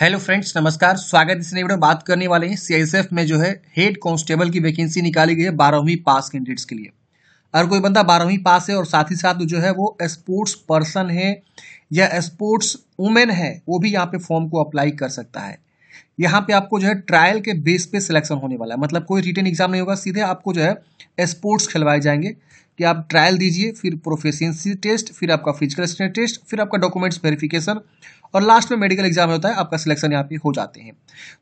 hello friends नमस्कार स्वागत इस वीडियो में बात करने वाले हैं सीआईएसएफ में जो है हेड कांस्टेबल की वैकेंसी निकाली गई है बारहवीं पास कैंडिडेट्स के लिए अगर कोई बंदा बारहवीं पास है और साथ ही साथ जो है वो स्पोर्ट्स पर्सन है या स्पोर्ट्स वुमेन है वो भी यहाँ पे फॉर्म को अप्लाई कर सकता है यहाँ पे आपको जो है ट्रायल के बेस पे सिलेक्शन होने वाला है मतलब कोई रिटर्न एग्जाम नहीं होगा सीधे आपको जो है स्पोर्ट्स खिलवाए जाएंगे कि आप ट्रायल दीजिए फिर प्रोफेशेंसी टेस्ट फिर आपका फिजिकल स्ट्रेंथ टेस्ट फिर आपका डॉक्यूमेंट्स वेरिफिकेशन और लास्ट में मेडिकल एग्जाम होता है आपका सिलेक्शन यहाँ पे हो जाते हैं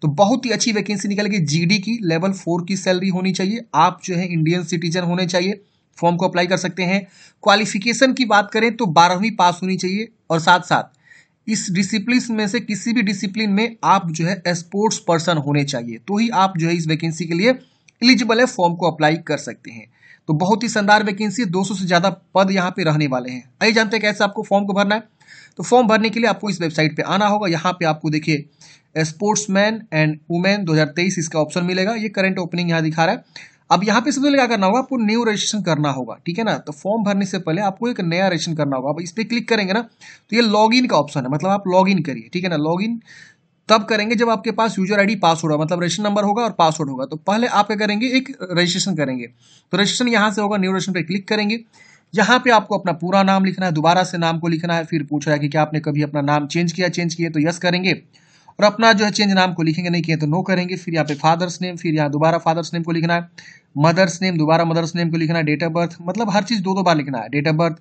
तो बहुत ही अच्छी वैकेंसी निकलेगी जीडी की लेवल फोर की सैलरी होनी चाहिए आप जो है इंडियन सिटीजन होने चाहिए फॉर्म को अप्लाई कर सकते हैं क्वालिफिकेशन की बात करें तो बारहवीं पास होनी चाहिए और साथ साथ इस डिसिप्लिन में से किसी भी डिसिप्लिन में आप जो है स्पोर्ट्स पर्सन होने चाहिए तो ही आप जो है इस वैकेंसी के लिए एलिजिबल है फॉर्म को अप्लाई कर सकते हैं तो बहुत ही शानदार वैकेंसी दो 200 से ज़्यादा पद यहाँ पे रहने वाले हैं आइए जानते हैं कैसे आपको फॉर्म को भरना है तो फॉर्म भरने के लिए आपको इस वेबसाइट पे आना होगा यहाँ पे आपको देखिए स्पोर्ट्समैन एंड वुमेन 2023 इसका ऑप्शन मिलेगा ये करंट ओपनिंग यहाँ दिखा रहा है अब यहाँ पे सबसे पहले क्या करना होगा आपको न्यू रजिस्ट्रेशन करना होगा ठीक है ना तो फॉर्म भरने से पहले आपको एक नया रजिस्ट्रेशन करना होगा अब इस पर क्लिक करेंगे ना तो ये लॉगिन का ऑप्शन है मतलब आप लॉगिन करिए ठीक है ना लॉगिन तब करेंगे जब आपके पास यूजर आईडी पासवर्ड होगा मतलब रजिस्टर नंबर होगा और पासवर्ड होगा तो पहले आप क्या करेंगे एक रजिस्ट्रेशन करेंगे तो रजिस्ट्रेशन यहाँ से होगा न्यू रजिस्ट्रेशन पर क्लिक करेंगे यहाँ पे आपको अपना पूरा नाम लिखना है दोबारा से नाम को लिखना है फिर पूछ रहा है कि क्या आपने कभी अपना नाम चेंज किया चेंज किया तो यस करेंगे और अपना जो है चेंज नाम को लिखेंगे नहीं किए तो नो करेंगे फिर यहाँ पे फादर्स नेम फिर यहाँ दोबारा फादर्स नेम को लिखना है मदर्स नेम दोबारा मदर्स नेम को लिखना है डेट ऑफ बर्थ मतलब हर चीज़ दो दो बार लिखना है डेट ऑफ बर्थ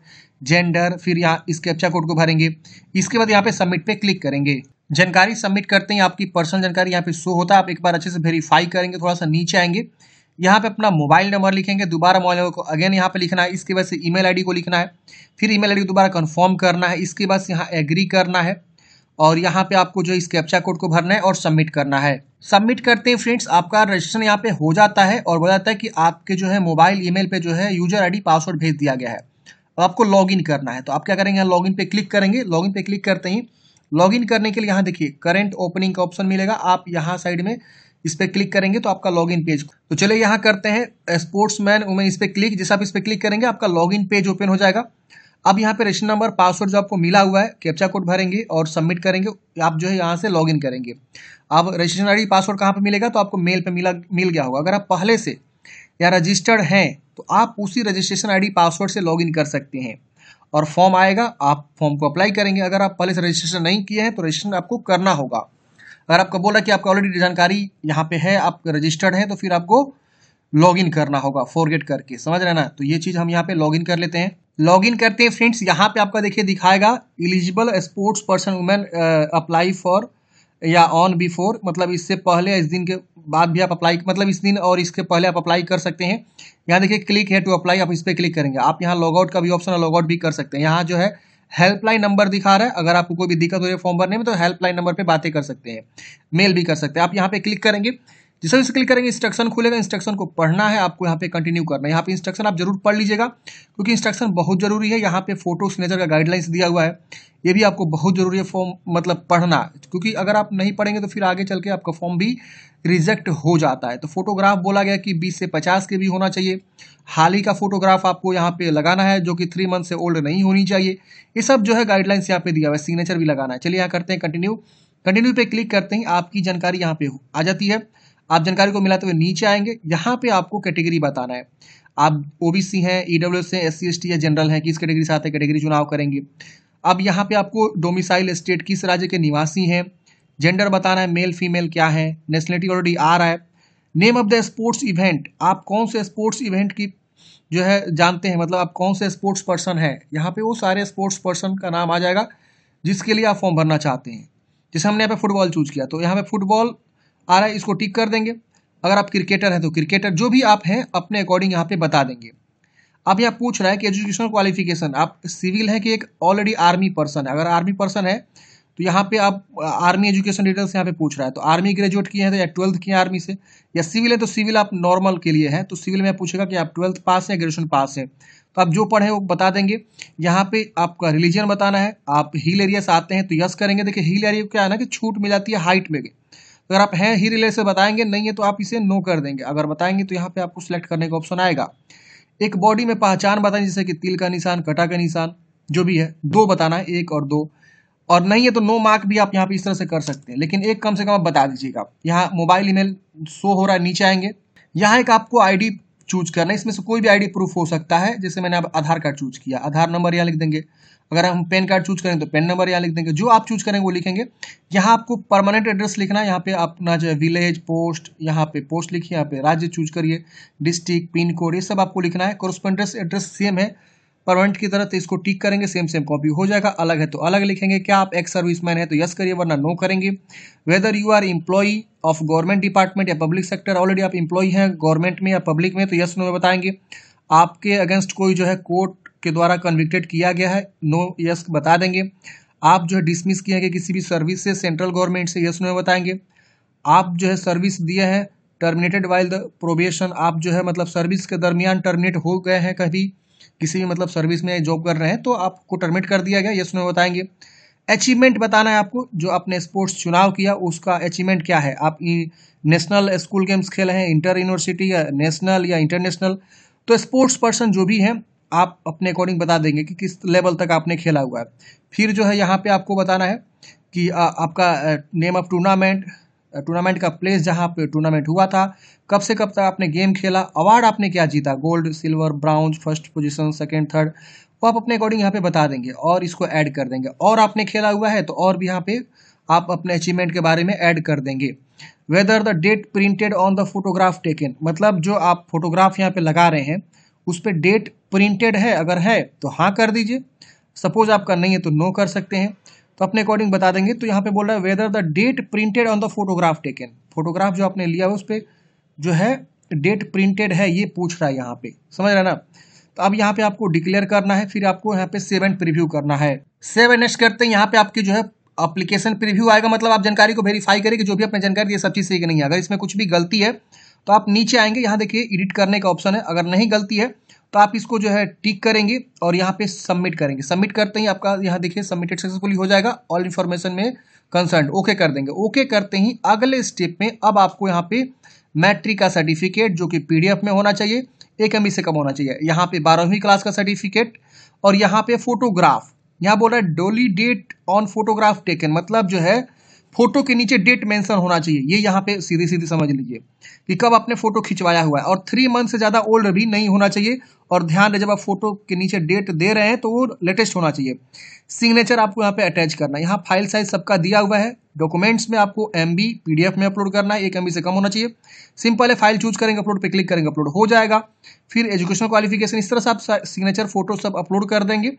जेंडर फिर यहाँ इस कैप्चा कोड को भरेंगे इसके बाद यहाँ पे सबमिट पे क्लिक करेंगे जानकारी सबमिट करते हैं आपकी पर्सनल जानकारी यहाँ पे शो होता है आप एक बार अच्छे से वेरीफाई करेंगे थोड़ा सा नीचे आएंगे यहाँ पे अपना मोबाइल नंबर लिखेंगे दोबारा मोबाइल नंबर को अगेन यहाँ पे लिखना है इसके बाद से ईमेल आईडी को लिखना है फिर ईमेल आईडी को दोबारा कंफर्म करना है इसके बाद यहाँ एग्री करना है और यहाँ पे आपको जो इस कैप्चा कोड को भरना है और सबमिट करना है सबमिट करते हैं फ्रेंड्स आपका रजिस्ट्रेशन यहाँ पे हो जाता है और बोला जाता है कि आपके जो है मोबाइल ई मेल जो है यूजर डी पासवर्ड भेज दिया गया है अब आपको इन करना है तो आप क्या करेंगे लॉगिन पर क्लिक करेंगे इन पर क्लिक करते ही लॉगिन करने के लिए यहाँ देखिए करेंट ओपनिंग का ऑप्शन मिलेगा आप यहाँ साइड में इस पर क्लिक करेंगे तो आपका लॉगिन पेज तो चलिए यहाँ करते हैं स्पोर्ट्स मैन वुमेन इस पर क्लिक जैसे आप इस पर क्लिक करेंगे आपका लॉगिन पेज ओपन हो जाएगा अब यहाँ पे रेशन नंबर पासवर्ड जो आपको मिला हुआ है कैप्चा कोड भरेंगे और सबमिट करेंगे आप जो है यहाँ से इन करेंगे अब रजिस्ट्रेशन आई पासवर्ड कहाँ पे मिलेगा तो आपको मेल पे मिला मिल गया होगा अगर आप पहले से या रजिस्टर्ड हैं तो आप उसी रजिस्ट्रेशन आई पासवर्ड से इन कर सकते हैं और फॉर्म आएगा आप फॉर्म को अप्लाई करेंगे अगर आप पहले से रजिस्ट्रेशन नहीं किए हैं तो रजिस्ट्रेशन आपको करना होगा अगर आपको बोला कि आपका ऑलरेडी जानकारी यहाँ पे है आप रजिस्टर्ड हैं तो फिर आपको लॉगिन करना होगा फॉरगेट करके समझ रहे ना तो ये चीज़ हम यहाँ पे लॉगिन कर लेते हैं लॉगिन करते हैं फ्रेंड्स यहाँ पे आपका देखिए दिखाएगा eligible sports person women apply for या ऑन बिफोर मतलब इससे पहले इस दिन के बाद भी आप अप्लाई मतलब इस दिन और इसके पहले आप अप्लाई कर सकते हैं यहाँ देखिए क्लिक है टू अप्लाई आप इस पर क्लिक करेंगे आप यहाँ लॉगआउट का भी ऑप्शन है लॉगआउट भी कर सकते हैं यहाँ जो है हेल्पलाइन नंबर दिखा रहा है अगर आपको कोई भी दिक्कत हो रही है फॉर्म भरने में तो हेल्पलाइन नंबर पर बातें कर सकते हैं मेल भी कर सकते हैं आप यहाँ पे क्लिक करेंगे जैसे जैसे क्लिक करेंगे इंस्ट्रक्शन खुलेगा इंस्ट्रक्शन को पढ़ना है आपको यहाँ पे कंटिन्यू करना है यहाँ पे इंस्ट्रक्शन आप जरूर पढ़ लीजिएगा क्योंकि इंस्ट्रक्शन बहुत जरूरी है यहाँ पे फोटो सिग्नेचर का गाइडलाइंस दिया हुआ है ये भी आपको बहुत जरूरी है फॉर्म मतलब पढ़ना क्योंकि अगर आप नहीं पढ़ेंगे तो फिर आगे चल के आपका फॉर्म भी रिजेक्ट हो जाता है तो फोटोग्राफ बोला गया कि बीस से पचास के भी होना चाहिए हाल ही का फोटोग्राफ आपको यहाँ पे लगाना है जो कि थ्री मंथ से ओल्ड नहीं होनी चाहिए ये सब जो है गाइडलाइंस यहाँ पे दिया हुआ है सिग्नेचर भी लगाना है चलिए यहाँ करते हैं कंटिन्यू कंटिन्यू पे क्लिक करते ही आपकी जानकारी यहाँ पे आ जाती है आप जानकारी को मिलाते तो हुए नीचे आएंगे यहाँ पे आपको कैटेगरी बताना है आप ओ बी सी हैं ई डब्ल्यू एस हैं एस सी एस टी या जनरल हैं किस कैटेगरी से आते हैं कैटेगरी चुनाव करेंगे अब यहाँ पे आपको डोमिसाइल स्टेट किस राज्य के निवासी हैं जेंडर बताना है मेल फीमेल क्या है नेशनलिटी ऑलरेडी आ रहा है name of the sports event आप कौन से स्पोर्ट्स इवेंट की जो है जानते हैं मतलब आप कौन से स्पोर्ट्स पर्सन हैं यहाँ पे वो सारे स्पोर्ट्स पर्सन का नाम आ जाएगा जिसके लिए आप फॉर्म भरना चाहते हैं जैसे हमने यहाँ पे फुटबॉल चूज किया तो यहाँ पे फुटबॉल आ रहा है इसको टिक कर देंगे अगर आप क्रिकेटर हैं तो क्रिकेटर जो भी आप हैं अपने अकॉर्डिंग यहाँ पे बता देंगे अब यहाँ पूछ रहा है कि एजुकेशनल क्वालिफिकेशन आप सिविल हैं कि एक ऑलरेडी आर्मी पर्सन है अगर आर्मी पर्सन है तो यहाँ पे आप आर्मी एजुकेशन डिटेल्स यहाँ पे पूछ रहा है तो आर्मी ग्रेजुएट किए हैं तो या ट्वेल्थ किए हैं आर्मी से या सिविल है तो सिविल आप नॉर्मल के लिए हैं तो सिविल में पूछेगा कि आप ट्वेल्थ पास हैं ग्रेजुएशन पास हैं तो आप जो पढ़े वो बता देंगे यहाँ पे आपका रिलीजन बताना है आप हिल एरिया से आते हैं तो यस करेंगे देखिए हिल एरिया क्या है ना कि छूट मिल जाती है हाइट में अगर आप हैं ही रिले से बताएंगे नहीं है तो आप इसे नो कर देंगे अगर बताएंगे तो यहाँ पे आपको सिलेक्ट करने का ऑप्शन आएगा एक बॉडी में पहचान बताएं जैसे कि तिल का निशान कटा का निशान जो भी है दो बताना है एक और दो और नहीं है तो नो मार्क भी आप यहाँ पे इस तरह से कर सकते हैं लेकिन एक कम से कम आप बता दीजिएगा यहाँ मोबाइल ईमेल शो हो रहा है नीचे आएंगे यहाँ एक आपको आईडी चूज करना है इसमें से कोई भी आईडी प्रूफ हो सकता है जैसे मैंने आप आधार कार्ड चूज किया आधार नंबर यहाँ लिख देंगे अगर हम पेन कार्ड चूज करें तो पेन नंबर यहाँ लिख देंगे जो आप चूज करेंगे वो लिखेंगे यहाँ आपको परमानेंट एड्रेस लिखना है यहाँ पे अपना जो है विलेज पोस्ट यहाँ पे पोस्ट लिखिए यहाँ पे राज्य चूज करिए डिस्ट्रिक्ट पिन कोड ये सब आपको लिखना है कॉरस्पेंडेंस एड्रेस सेम है परमानेंट की तरह तो इसको टिक करेंगे सेम सेम कॉपी हो जाएगा अलग है तो अलग लिखेंगे क्या आप एक्स सर्विस मैन है तो यस करिए वरना नो करेंगे whether you are employee of government department या पब्लिक सेक्टर ऑलरेडी आप इम्प्लॉई हैं गवर्नमेंट में या पब्लिक में तो यस नो में बताएंगे आपके अगेंस्ट कोई जो है कोर्ट के द्वारा कन्विक्टेड किया गया है नो यस बता देंगे आप जो है डिसमिस किए कि किसी भी सर्विस से सेंट्रल गवर्नमेंट से यस नो बताएंगे आप जो है सर्विस दिए हैं टर्मिनेटेड वाइल द प्रोबेशन आप जो है मतलब सर्विस के दरमियान टर्मिनेट हो गए हैं कभी किसी भी मतलब सर्विस में जॉब कर रहे हैं तो आपको टर्मिनेट कर दिया गया यस नो बताएंगे अचीवमेंट बताना है आपको जो आपने स्पोर्ट्स चुनाव किया उसका अचीवमेंट क्या है आप नेशनल स्कूल गेम्स खेले हैं इंटर यूनिवर्सिटी या नेशनल या इंटरनेशनल तो स्पोर्ट्स पर्सन जो भी हैं आप अपने अकॉर्डिंग बता देंगे कि किस लेवल तक आपने खेला हुआ है फिर जो है यहाँ पे आपको बताना है कि आ, आपका नेम ऑफ टूर्नामेंट टूर्नामेंट का प्लेस जहाँ पे टूर्नामेंट हुआ था कब से कब तक आपने गेम खेला अवार्ड आपने क्या जीता gold silver bronze first position second third वो आप अपने अकॉर्डिंग यहाँ पे बता देंगे और इसको ऐड कर देंगे और आपने खेला हुआ है तो और भी यहाँ पे आप अपने अचीवमेंट के बारे में ऐड कर देंगे whether the date printed on the photograph taken मतलब जो आप फोटोग्राफ यहाँ पे लगा रहे हैं उस पर डेट प्रिंटेड है अगर है तो हाँ कर दीजिए सपोज आपका नहीं है तो नो कर सकते हैं तो अपने अकॉर्डिंग बता देंगे तो यहाँ पे बोल रहा है whether the date printed on the photograph taken photograph जो आपने लिया है उस पर जो है डेट प्रिंटेड है ये पूछ रहा है यहाँ पे समझ रहे ना तो अब यहाँ पे आपको डिक्लेयर करना है फिर आपको यहाँ पे सेवन प्रिव्यू करना है सेवन नेक्स्ट करते हैं यहाँ पे आपकी जो है अप्लीकेशन प्रिव्यू आएगा मतलब आप जानकारी को वेरीफाई करें कि जो भी आपने जानकारी दी सब चीज़ सही नहीं है अगर इसमें कुछ भी गलती है तो आप नीचे आएंगे यहाँ देखिए एडिट करने का ऑप्शन है अगर नहीं गलती है तो आप इसको जो है टिक करेंगे और यहाँ पे सबमिट करेंगे सबमिट करते ही आपका यहाँ देखिए सबमिटेड सक्सेसफुली हो जाएगा ऑल इन्फॉर्मेशन में कंसर्न ओके कर देंगे ओके करते ही अगले स्टेप में अब आपको यहाँ पे मैट्रिक का सर्टिफिकेट जो कि पीडीएफ में होना चाहिए एक एम से कम होना चाहिए यहाँ पे बारहवीं क्लास का सर्टिफिकेट और यहाँ पे फोटोग्राफ यहाँ बोल रहा है डोली डेट ऑन फोटोग्राफ टेकन मतलब जो है फोटो के नीचे डेट मेंशन होना चाहिए ये यहाँ पे सीधी सीधी समझ लीजिए कि कब आपने फोटो खिंचवाया हुआ है और थ्री मंथ से ज़्यादा ओल्ड भी नहीं होना चाहिए और ध्यान रहे जब आप फोटो के नीचे डेट दे रहे हैं तो वो लेटेस्ट होना चाहिए सिग्नेचर आपको यहाँ पे अटैच करना है यहाँ फाइल साइज सबका दिया हुआ है डॉक्यूमेंट्स में आपको एम बी में अपलोड करना है एक एम से कम होना चाहिए सिंपल है फाइल चूज करेंगे अपलोड पर क्लिक करेंगे अपलोड हो जाएगा फिर एजुकेशनल क्वालिफिकेशन इस तरह से आप सिग्नेचर फोटो सब अपलोड कर देंगे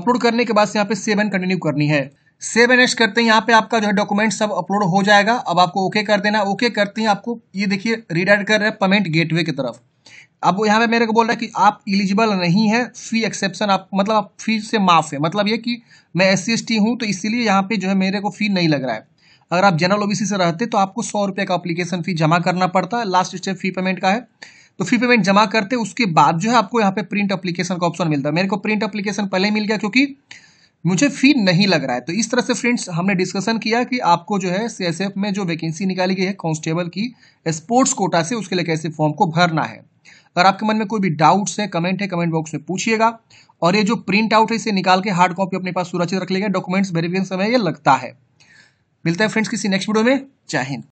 अपलोड करने के बाद यहाँ पे सेवन कंटिन्यू करनी है सेव एन एच करते हैं यहाँ पे आपका जो है डॉक्यूमेंट सब अपलोड हो जाएगा अब आपको ओके कर देना ओके करते हैं आपको ये देखिए रिडाइड कर रहे हैं पेमेंट गेटवे की तरफ अब यहाँ पे मेरे को बोल रहा है कि आप इलिजिबल नहीं है फी एक्सेप्शन आप मतलब आप फी से माफ़ है मतलब ये कि मैं एस सी एस टी हूँ तो इसीलिए यहाँ पे जो है मेरे को फ़ी नहीं लग रहा है अगर आप जनरल ओबीसी से रहते तो आपको सौ रुपये का अप्लीकेशन फ़ी जमा करना पड़ता है लास्ट स्टेप फी पेमेंट का है तो फी पेमेंट जमा करते उसके बाद जो है आपको यहाँ पे प्रिंट अप्लीकेशन का ऑप्शन मिलता है मेरे को प्रिंट अप्लीकेशन पहले मिल गया क्योंकि मुझे फी नहीं लग रहा है तो इस तरह से फ्रेंड्स हमने डिस्कशन किया कि आपको जो है सीएसएफ में जो वैकेंसी निकाली गई है कांस्टेबल की स्पोर्ट्स कोटा से उसके लिए कैसे फॉर्म को भरना है अगर आपके मन में कोई भी डाउट्स है कमेंट है कमेंट बॉक्स में पूछिएगा और ये जो प्रिंट आउट है इसे निकाल के हार्ड कॉपी अपने पास सुरक्षित रख लेगा डॉक्यूमेंट्स वेरिफिकेशन समय यह लगता है मिलता है फ्रेंड्स किसी नेक्स्ट वीडियो में जय हिंद